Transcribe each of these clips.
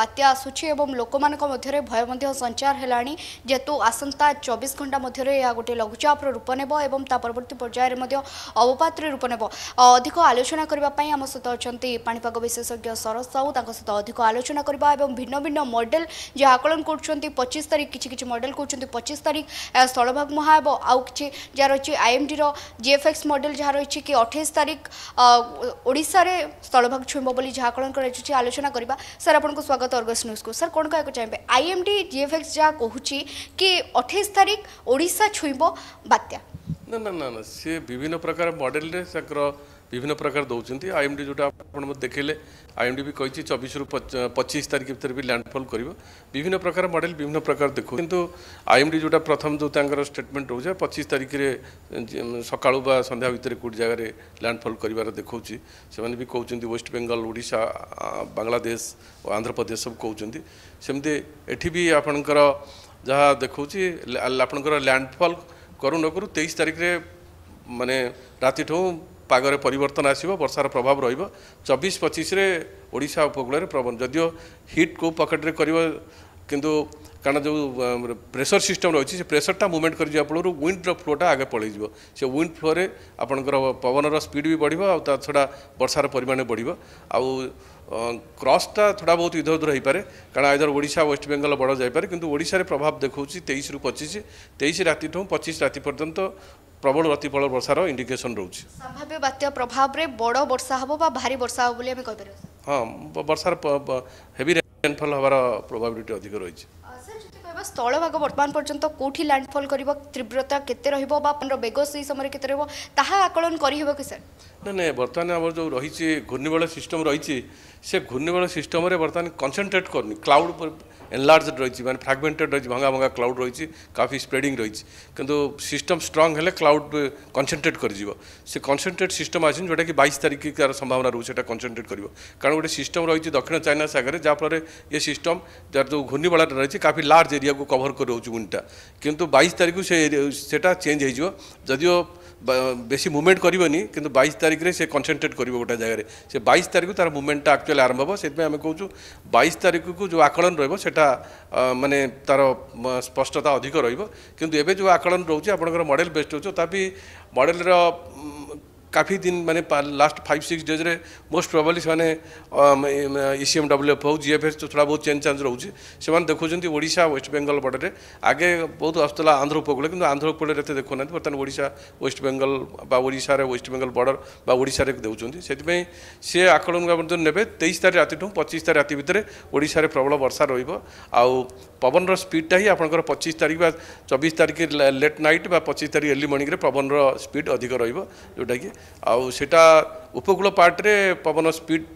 বাত্যা আসুচি এবং লোক মধ্যে ভয় মধ্যে সঞ্চার হল যেহেতু আসন্তা চব্বিশ ঘণ্টা মধ্যে এ গোটে লঘুচাপর রূপ নেব এবং তা পরবর্তী পর্যায়ে মধ্য অবপাতের রূপ নেব অধিক আলোচনা করা আমার সহ অনেক পাপাগ বিশেষজ্ঞ শরৎ সাহু তাঁর সহ অধিক আলোচনা করা এবং ভিন্ন ভিন্ন মডেল যে আকলন করছেন পঁচিশ তারিখ কিছু কিছু মডেল করছেন পঁচিশ তারিখ স্থলভাগ মহা এবং আউ কিছু যা রয়েছে আইএমডি রিএফএক্স মডেল যা রয়েছে কি অঠেইশ তারিখ ওড়শার স্থলভাগ ছুঁব বলে যা আকলন করা আলোচনা করা স্যার আপনার স্বাগত ସ୍ୱାଗତ ଅର୍ଗସ୍ ନ୍ୟୁଜ୍କୁ ସାର୍ କ'ଣ କହିବାକୁ ଚାହିଁବେ ଆଇଏମ୍ଡି ଜିଏଫ୍ଏକ୍ସ ଯାହା କହୁଛି କି ଅଠେଇଶ ତାରିଖ ଓଡ଼ିଶା ଛୁଇଁବ ବାତ୍ୟା ନା ନା ନା ସିଏ ବିଭିନ୍ନ ପ୍ରକାର ମଡ଼େଲରେ ତାଙ୍କର বিভিন্ন প্রকার দৌঁতি আইএমডি যেটা আপনার মতো দেখলে আইএমডি বি কিন্তু চবিশ রু পঁচিশ তারিখ ভিতরে বি ল্যান্ডফল করব বিভিন্ন প্রকার মডেল বিভিন্ন প্রকার দেখু কিন্তু আইএমডি যেটা প্রথম যে তাঁর স্টেটমেন্ট রয়েছে পঁচিশ তারিখে সকাল বা সন্ধ্যা ভিতরে কোটি জায়গায় ল্যান্ডফল করবার দেখছি সে বি কৌন ওয়েস্ট বেঙ্গল ওড়শা বাংলাদেশ ও আন্ধ্রপ্রদেশ সব কৌন সেমতি এটি বি আপনার যা দেখছি আপনার ল্যান্ডফল করু নকরু তেইশ তারিখে মানে রাতিঠু ପାଗରେ ପରିବର୍ତ୍ତନ ଆସିବ ବର୍ଷାର ପ୍ରଭାବ ରହିବ ଚବିଶ ପଚିଶରେ ଓଡ଼ିଶା ଉପକୂଳରେ ପ୍ରବଣ ଯଦିଓ ହିଟ୍ କେଉଁ ପକେଟରେ କରିବ କିନ୍ତୁ କାରଣ ଯେଉଁ ପ୍ରେସର ସିଷ୍ଟମ ରହିଛି ସେ ପ୍ରେସରଟା ମୁଭମେଣ୍ଟ କରିଯିବା ଫଳରୁ ୱିଣ୍ଡର ଫ୍ଲୋଟା ଆଗେ ପଳେଇଯିବ ସେ ୱିଣ୍ଡ ଫ୍ଲୋରେ ଆପଣଙ୍କର ପବନର ସ୍ପିଡ଼ ବି ବଢ଼ିବ ଆଉ ତା ଛଡ଼ା ବର୍ଷାର ପରିମାଣ ବଢ଼ିବ ଆଉ କ୍ରସ୍ଟା ଥୋଡ଼ା ବହୁତ ଇଧର ଉଧର ହେଇପାରେ କାରଣ ଆଇଦର ଓଡ଼ିଶା ୱେଷ୍ଟବେଙ୍ଗଲ ବଡ଼ ଯାଇପାରେ କିନ୍ତୁ ଓଡ଼ିଶାରେ ପ୍ରଭାବ ଦେଖାଉଛି ତେଇଶରୁ ପଚିଶ ତେଇଶ ରାତିଠୁ ପଚିଶ ରାତି ପର୍ଯ୍ୟନ୍ତ ପ୍ରବଳ ଅତିପ୍ରବଳ ବର୍ଷାର ଇଣ୍ଡିକେସନ୍ ରହୁଛି ସମ୍ଭାବ୍ୟ ବାତ୍ୟା ପ୍ରଭାବରେ ବଡ଼ ବର୍ଷା ହେବ ବା ଭାରି ବର୍ଷା ହେବ ବୋଲି ଆମେ କହିପାରିବା ହଁ ବର୍ଷାର ହେଭି ରେନ୍ଫଲ୍ ହେବାର ପ୍ରୋବାବିଲିଟି ଅଧିକ ରହିଛି ସ୍ଥଳଭାଗ ବର୍ତ୍ତମାନ ପର୍ଯ୍ୟନ୍ତ କେଉଁଠି ଲ୍ୟାଣ୍ଡଫଲ୍ କରିବ ତୀବ୍ରତା କେତେ ରହିବ ବା ବେଗ ସେହି ସମୟରେ କେତେ ରହିବ ତାହା ଆକଳନ କରିହେବ କି ସାର୍ ନାଇଁ ନାଇଁ ବର୍ତ୍ତମାନ ଆମର ଯେଉଁ ରହିଛି ଘୂର୍ଣ୍ଣିବଳ ସିଷ୍ଟମ୍ ରହିଛି ସେ ଘୂର୍ଣ୍ଣିବଳ ସିଷ୍ଟମ୍ରେ ବର୍ତ୍ତମାନ କନ୍ସେନ୍ଟ୍ରେଟ୍ କରୁନି କ୍ଲାଉଡ୍ ଏନ୍ଲାର୍ଜଡ୍ ରହିଛି ମାନେ ଫ୍ରାଗମେଣ୍ଟେଡ୍ ରହିଛି ଭଙ୍ଗା ଭଙ୍ଗା କ୍ଲାଉଡ୍ ରହିଛି କାଫି ସ୍ପ୍ରେଡିଂ ରହିଛି କିନ୍ତୁ ସିଷ୍ଟମ୍ ଷ୍ଟ୍ରଙ୍ଗ୍ ହେଲେ କ୍ଲାଉଡ୍ କନ୍ସେନ୍ଟ୍ରେଟ୍ କରିଯିବ ସେ କନ୍ସେନ୍ଟ୍ରେଟ୍ ସିଷ୍ଟମ୍ ଆସିନି ଯେଉଁଟାକି ବାଇଶ ତାରିଖ ତା'ର ସମ୍ଭାବନା ରହୁଛି ସେଇଟା କନ୍ସେନ୍ଟ୍ରେଟ୍ କରିବ କାରଣ ଗୋଟେ ସିଷ୍ଟମ୍ ରହିଛି ଦକ୍ଷିଣ ଚାଇନା ସାଗରେ ଯାହାଫଳରେ ଏ ସିଷ୍ଟମ୍ ଯାହାର ଯେଉଁ ଘୂର୍ଣ୍ଣିବଳୟଟା ରହିଛି କାଫି ଲାର୍ଜ ଏରିଆକୁ କଭର୍ କରି ରହୁଛି ୱିଣ୍ଡଟା କିନ୍ତୁ ବାଇଶ ତାରିଖକୁ ସେ ସେଟା ଚେଞ୍ଜ ହେଇଯିବ ଯଦିଓ বেশি মুভমেন্ট করিবনি কিন্তু 22 তারিখ রে সে কনসেনট্রেট করিব ওটা জায়গা রে সে 22 তারিখ তার মুভমেন্টটা অ্যাকচুয়ালি আরম্ভ হবো সেতে আমি কওছো 22 তারিখ কো জো আকলন রইবো সেটা মানে তার স্পষ্টতা অধিক রইবো কিন্তু এবে জো আকলন রহুছি আপনকৰ মডেল বেষ্ট হচো তাপি মডেলৰ काफ़ी दिन मैंने लास्ट फाइव सिक्स डेज रे मोस्ट प्रोबाबली से इसीएमडब्ल्यूएफ हो जीएफएस तो थोड़ा बहुत चेंज चांज रोचे से देखुं ओडा वेस्ट बेंगल बॉर्डर आगे बहुत आसूला आंध्र उपकूल कि आंध्र उपकूल एत देखु ना बर्तमान ओडा वेस्ट बेंगल ओडार वेस्ट बेंगल बॉर्डर ओडार देखते से सी आकलन ने तेईस तारीख राति ठूँ पचिश तारीख राति भितर ओडार प्रबल वर्षा रो पवनर स्पीडटा ही आपंकर पचिश तारीख बा चबिश तारीख लेट नाइट बा पचिश तारीख एर्ली मर्णिंग पवनर स्पीड अधिक रोटा कि ଆଉ ସେଇଟା ଉପକୂଳ ପାର୍ଟରେ ପବନ ସ୍ପିଡ଼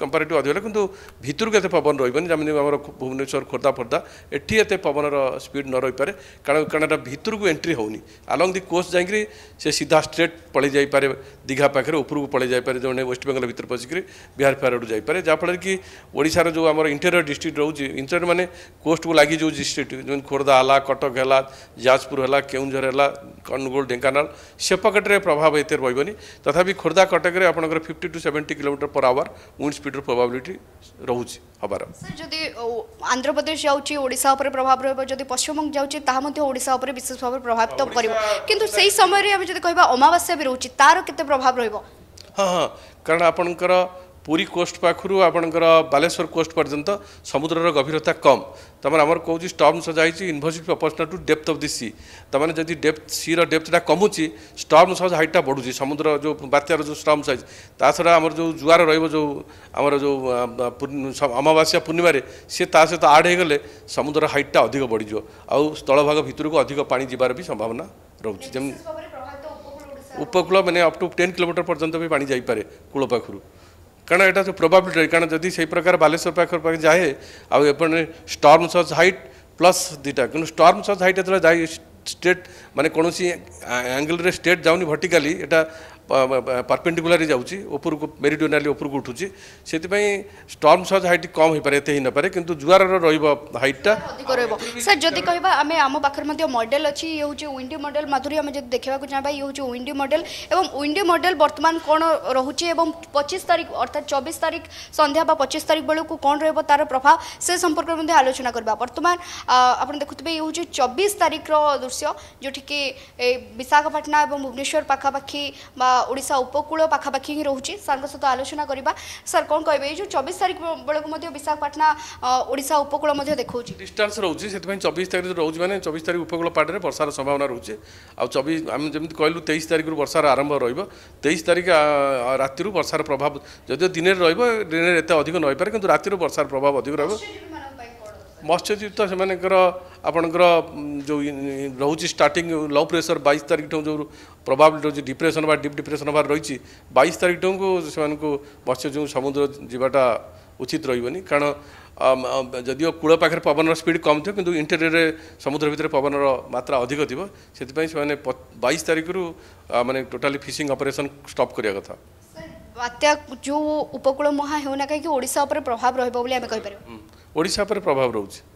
କମ୍ପାରିଟିଭ୍ ଅଧିକ କିନ୍ତୁ ଭିତରକୁ ଏତେ ପବନ ରହିବନି ଯେମିତି ଆମର ଭୁବନେଶ୍ୱର ଖୋର୍ଦ୍ଧା ଫୋର୍ଦ୍ଧା ଏଠି ଏତେ ପବନର ସ୍ପିଡ୍ ନ ରହିପାରେ କାରଣ କାରଣ ଏଟା ଭିତରକୁ ଏଣ୍ଟ୍ରି ହେଉନି ଆଲଙ୍ଗ ଦି କୋଷ୍ଟ ଯାଇକରି ସେ ସିଧା ଷ୍ଟ୍ରେଟ୍ ପଳେଇ ଯାଇପାରେ ଦୀଘା ପାଖରେ ଉପରକୁ ପଳେଇ ଯାଇପାରେ ଯେଉଁମାନେ ୱେଷ୍ଟବେଙ୍ଗଲ ଭିତରେ ପଶିକରି ବିହାର ଫିହାର ଆଡ଼ୁ ଯାଇପାରେ ଯାହାଫଳରେ କି ଓଡ଼ିଶାର ଯେଉଁ ଆମର ଇଣ୍ଟେରିୟର୍ ଡିଷ୍ଟ୍ରିକ୍ଟ ରହୁଛି ଇଣ୍ଟେରିୟର୍ ମାନେ କୋଷ୍ଟକୁ ଲାଗି ଯେଉଁ ଡିଷ୍ଟ୍ରିକ୍ଟ ଯେମିତି ଖୋର୍ଦ୍ଧା ହେଲା କଟକ ହେଲା ଯାଜପୁର ହେଲା କେଉଁଝର ହେଲା ଅନୁଗୁଳ ଢେଙ୍କାନାଳ ସେ ପକେଟରେ ପ୍ରଭାବ ଏତେ ରହିବନି ତଥାପି ଖୋର୍ଦ୍ଧା କଟକରେ ଆପଣଙ୍କର fifty two seventy kilometre per hour wind ସ୍ପିଡ଼ର ପ୍ରୋବାବିଲିଟି ରହୁଛି ହେବାର ଯଦି ଆନ୍ଧ୍ରପ୍ରଦେଶ ଯାଉଛି ଓଡ଼ିଶା ଉପରେ ପ୍ରଭାବ ରହିବ ଯଦି ପଶ୍ଚିମବଙ୍ଗ ଯାଉଛି ତାହା ମଧ୍ୟ ଓଡ଼ିଶା ଉପରେ ବିଶେଷ ଭାବରେ ପ୍ରଭାବିତ କରିବ କିନ୍ତୁ ସେହି ସମୟରେ ଆମେ ଯଦି କହିବା ଅମାବାସ୍ୟା ବି ରହୁଛି ତାର କେତେ ପ୍ରଭାବ ରହିବ ହଁ ହଁ କାରଣ ଆପଣଙ୍କର ପୁରୀ କୋଷ୍ଟ ପାଖରୁ ଆପଣଙ୍କର ବାଲେଶ୍ୱର କୋଷ୍ଟ ପର୍ଯ୍ୟନ୍ତ ସମୁଦ୍ରର ଗଭୀରତା କମ୍ ତାମାନେ ଆମର କହୁଛି ଷ୍ଟମ୍ପ ସଜା ହେଇଛି inversely proportional to depth of the sea ତାମାନେ ଯଦି ଡେପ୍ଥ ସିର ଡେପ୍ଥଟା କମୁଛି ଷ୍ଟମ୍ପ ସହ ହାଇଟ୍ଟା ବଢ଼ୁଛି ସମୁଦ୍ର ଯେଉଁ ବାତ୍ୟାର ଯେଉଁ ଷ୍ଟମ୍ପ ସାଇଜ୍ ତା ଛଡ଼ା ଆମର ଯେଉଁ ଜୁଆର ରହିବ ଯେଉଁ ଆମର ଯେଉଁ ଅମାବାସ୍ୟା ପୂର୍ଣ୍ଣିମାରେ ସିଏ ତା ସହିତ ଆଡ଼ ହେଇଗଲେ ସମୁଦ୍ରର ହାଇଟ୍ଟା ଅଧିକ ବଢ଼ିଯିବ ଆଉ ସ୍ଥଳଭାଗ ଭିତରକୁ ଅଧିକ ପାଣି ଯିବାର ବି ସମ୍ଭାବନା ରହୁଛି ଯେମିତି ଉପକୂଳ ମାନେ ଅପ୍ ଟୁ ଟେନ୍ କିଲୋମିଟର ପର୍ଯ୍ୟନ୍ତ ବି ପାଣି ଯାଇପାରେ କୂଳ ପାଖରୁ କାରଣ ଏଇଟା ତ ପ୍ରୋବାବିଲିଟି କାରଣ ଯଦି ସେଇ ପ୍ରକାର ବାଲେଶ୍ୱର ପାଖ ପାଖେ ଯାଏ ଆଉ ଏପଟେ ଷ୍ଟର୍ମ ସର୍ଚ୍ଚ ହାଇଟ୍ ପ୍ଲସ୍ ଦୁଇଟା କିନ୍ତୁ ଷ୍ଟର୍ମ ସର୍ଚ୍ଚ ହାଇଟ୍ ଯେତେବେଳେ ଯାଇ ଷ୍ଟେଟ୍ ମାନେ କୌଣସି ଆଙ୍ଗେଲରେ ଷ୍ଟେଟ୍ ଯାଉନି ଭର୍ଟିକାଲି ଏଇଟା परपेंडिकुलारी जाऊँगी ऊपर को मेरीडोनाली ऊपर से स्टर्म सर्ज हाइट कम हो पाए ही नपे कि जुआर रईटा सर जदि कह आम पाखे मडेल अच्छी ये हूँ विंडी मडेल माधुरी आम देखा चाहे ये हूँ विंडी मडेल और विंडी मडेल बर्तमान कौन रोचे और पचिश तारीख अर्थात चबीस तारीख सन्ध्या पचिश तारीख बेलू कौन रार प्रभाव से संपर्क में आलोचना करवा बर्तमान आप देखुए ये हूँ चौबीस तारीख रृश्य जोटि विशाखापाटना और भुवनेश्वर पखापाखि बा ଓଡ଼ିଶା ଉପକୂଳ ପାଖାପାଖି ହିଁ ରହୁଛି ସାର୍ଙ୍କ ସହିତ ଆଲୋଚନା କରିବା ସାର୍ କ'ଣ କହିବେ ଏଇ ଯେଉଁ ଚବିଶ ତାରିଖ ବେଳକୁ ମଧ୍ୟ ବିଶାଖପାଟଣା ଓଡ଼ିଶା ଉପକୂଳ ମଧ୍ୟ ଦେଖାଉଛି ଡିଷ୍ଟାନ୍ସ ରହୁଛି ସେଥିପାଇଁ ଚବିଶ ତାରିଖ ରହୁଛି ମାନେ ଚବିଶ ତାରିଖ ଉପକୂଳ ପାଟରେ ବର୍ଷାର ସମ୍ଭାବନା ରହୁଛି ଆଉ ଚବିଶ ଆମେ ଯେମିତି କହିଲୁ ତେଇଶ ତାରିଖରୁ ବର୍ଷାର ଆରମ୍ଭ ରହିବ ତେଇଶ ତାରିଖ ରାତିରୁ ବର୍ଷାର ପ୍ରଭାବ ଯଦିଓ ଦିନରେ ରହିବ ଦିନରେ ଏତେ ଅଧିକ ନହିପାରେ କିନ୍ତୁ ରାତିରୁ ବର୍ଷାର ପ୍ରଭାବ ଅଧିକ ରହିବ ମତ୍ସ୍ୟଜୀବୀ ତ ସେମାନଙ୍କର ଆପଣଙ୍କର ଯେଉଁ ରହୁଛି ଷ୍ଟାର୍ଟିଂ ଲୋ ପ୍ରେସର ବାଇଶ ତାରିଖ ଠୁ ଯେଉଁ ପ୍ରଭାବିତ ରହୁଛି ଡିପ୍ରେସନ୍ ବା ଡିପ୍ ଡିପ୍ରେସନ୍ ହେବାର ରହିଛି ବାଇଶ ତାରିଖ ଠୁ ସେମାନଙ୍କୁ ମତ୍ସ୍ୟଜୀବୀ ସମୁଦ୍ର ଯିବାଟା ଉଚିତ ରହିବନି କାରଣ ଯଦିଓ କୂଳ ପାଖରେ ପବନର ସ୍ପିଡ଼ କମ୍ ଥିବ କିନ୍ତୁ ଇଣ୍ଟେରିୟରେ ସମୁଦ୍ର ଭିତରେ ପବନର ମାତ୍ରା ଅଧିକ ଥିବ ସେଥିପାଇଁ ସେମାନେ ବାଇଶ ତାରିଖରୁ ମାନେ ଟୋଟାଲି ଫିସିଂ ଅପରେସନ୍ ଷ୍ଟପ୍ କରିବା କଥା ବାତ୍ୟା ଯେଉଁ ଉପକୂଳ ମୁହାଁ ହେଉନା କାହିଁକି ଓଡ଼ିଶା ଉପରେ ପ୍ରଭାବ ରହିବ ବୋଲି ଆମେ କହିପାରିବା ଓଡ଼ିଶା ଉପରେ ପ୍ରଭାବ ରହୁଛି